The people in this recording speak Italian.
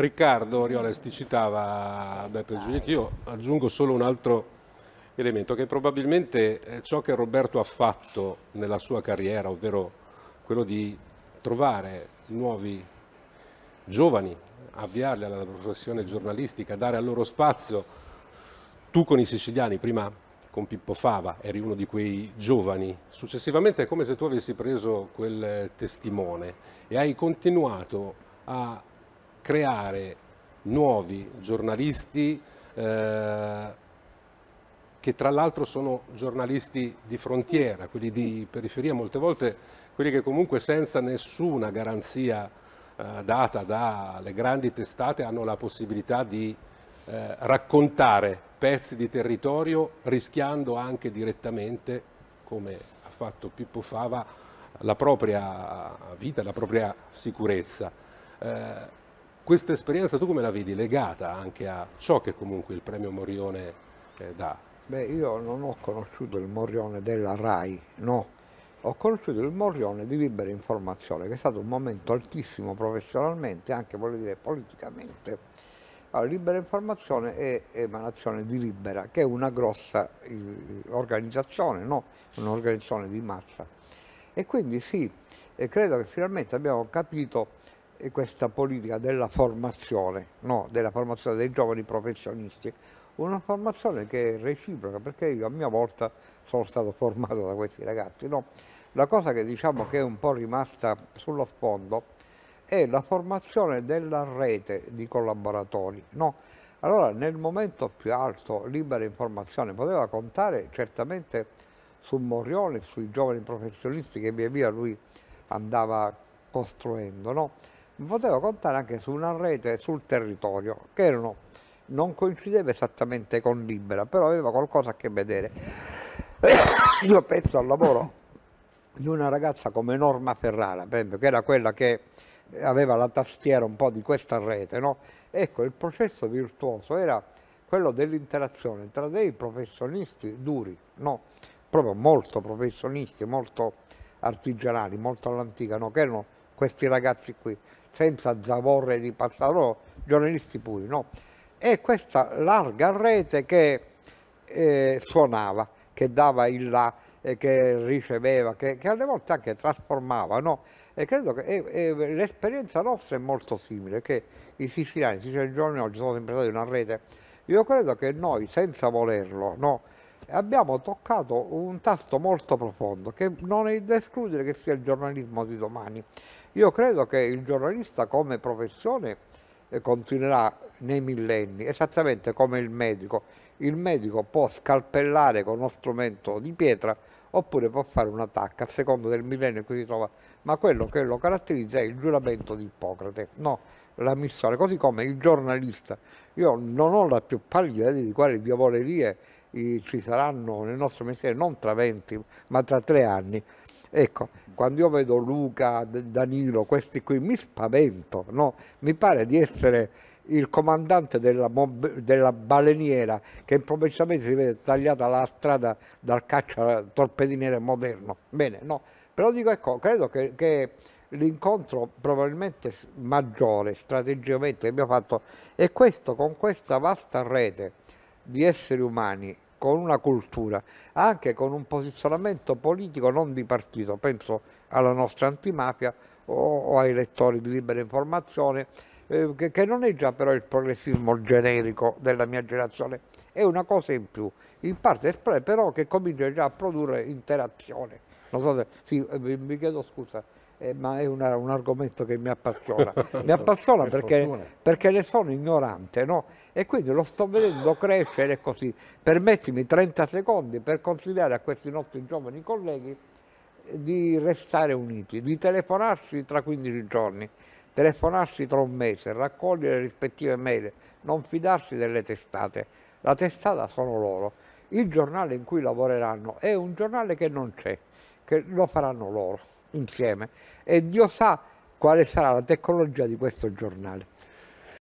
Riccardo Orioles ti citava Beppe Giulietti, io aggiungo solo un altro elemento che probabilmente eh, ciò che Roberto ha fatto nella sua carriera, ovvero quello di trovare nuovi giovani, avviarli alla professione giornalistica, dare al loro spazio. Tu con i siciliani, prima con Pippo Fava, eri uno di quei giovani, successivamente è come se tu avessi preso quel eh, testimone e hai continuato a creare nuovi giornalisti eh, che tra l'altro sono giornalisti di frontiera, quelli di periferia molte volte, quelli che comunque senza nessuna garanzia eh, data dalle grandi testate hanno la possibilità di eh, raccontare pezzi di territorio rischiando anche direttamente, come ha fatto Pippo Fava, la propria vita, la propria sicurezza. Eh, questa esperienza tu come la vedi legata anche a ciò che comunque il premio Morione eh, dà? Beh, io non ho conosciuto il Morione della RAI, no. Ho conosciuto il Morrione di Libera Informazione, che è stato un momento altissimo professionalmente e anche, voglio dire, politicamente. Allora, Libera Informazione è emanazione di Libera, che è una grossa eh, organizzazione, no? Un'organizzazione di massa. E quindi sì, eh, credo che finalmente abbiamo capito questa politica della formazione, no, della formazione dei giovani professionisti, una formazione che è reciproca, perché io a mia volta sono stato formato da questi ragazzi. No? La cosa che diciamo che è un po' rimasta sullo sfondo è la formazione della rete di collaboratori. No? Allora nel momento più alto Libera Informazione poteva contare certamente su Morrione, sui giovani professionisti che via via lui andava costruendo. No? poteva contare anche su una rete sul territorio che erano, non coincideva esattamente con Libera, però aveva qualcosa a che vedere. Io penso al lavoro di una ragazza come Norma Ferrara, per esempio, che era quella che aveva la tastiera un po' di questa rete, no? Ecco, il processo virtuoso era quello dell'interazione tra dei professionisti duri, no? proprio molto professionisti, molto artigianali, molto all'antica, no? che erano questi ragazzi qui senza zavorre di passarola, giornalisti puri, no? E questa larga rete che eh, suonava, che dava il là, eh, che riceveva, che, che, alle volte anche trasformava, no? E credo che l'esperienza nostra è molto simile, che i siciliani, i siciliani giorni oggi sono sempre stati una rete. Io credo che noi, senza volerlo, no? abbiamo toccato un tasto molto profondo che non è da escludere che sia il giornalismo di domani. Io credo che il giornalista come professione eh, continuerà nei millenni, esattamente come il medico. Il medico può scalpellare con uno strumento di pietra oppure può fare un'attacca a seconda del millennio in cui si trova, ma quello che lo caratterizza è il giuramento di Ippocrate, no la missione, così come il giornalista. Io non ho la più pallida idea di quali diavolerie ci saranno nel nostro mestiere non tra 20 ma tra tre anni. Ecco, quando io vedo Luca, Danilo, questi qui mi spavento, no? mi pare di essere il comandante della, della, baleniera che improvvisamente si vede tagliata la strada dal caccia torpediniere moderno. Bene, no, però dico, ecco, credo che, che l'incontro probabilmente maggiore strategicamente che abbiamo fatto è questo, con questa vasta rete di esseri umani con una cultura, anche con un posizionamento politico non di partito, penso alla nostra antimafia o, o ai lettori di libera informazione, eh, che, che, non è già però il progressismo generico della mia generazione, è una cosa in più, in parte però che comincia già a produrre interazione. Non so se, sì, eh, mi chiedo scusa, eh, ma è una, un argomento che mi appassiona. mi appassiona per perché, perché, ne sono ignorante, no? E quindi lo sto vedendo crescere così. Permettimi 30 secondi per consigliare a questi nostri giovani colleghi eh, di restare uniti, di telefonarsi tra 15 giorni, telefonarsi tra un mese, raccogliere le rispettive mail, non fidarsi delle testate. La testata sono loro. Il giornale in cui lavoreranno è un giornale che non c'è che lo faranno loro insieme e Dio sa quale sarà la tecnologia di questo giornale.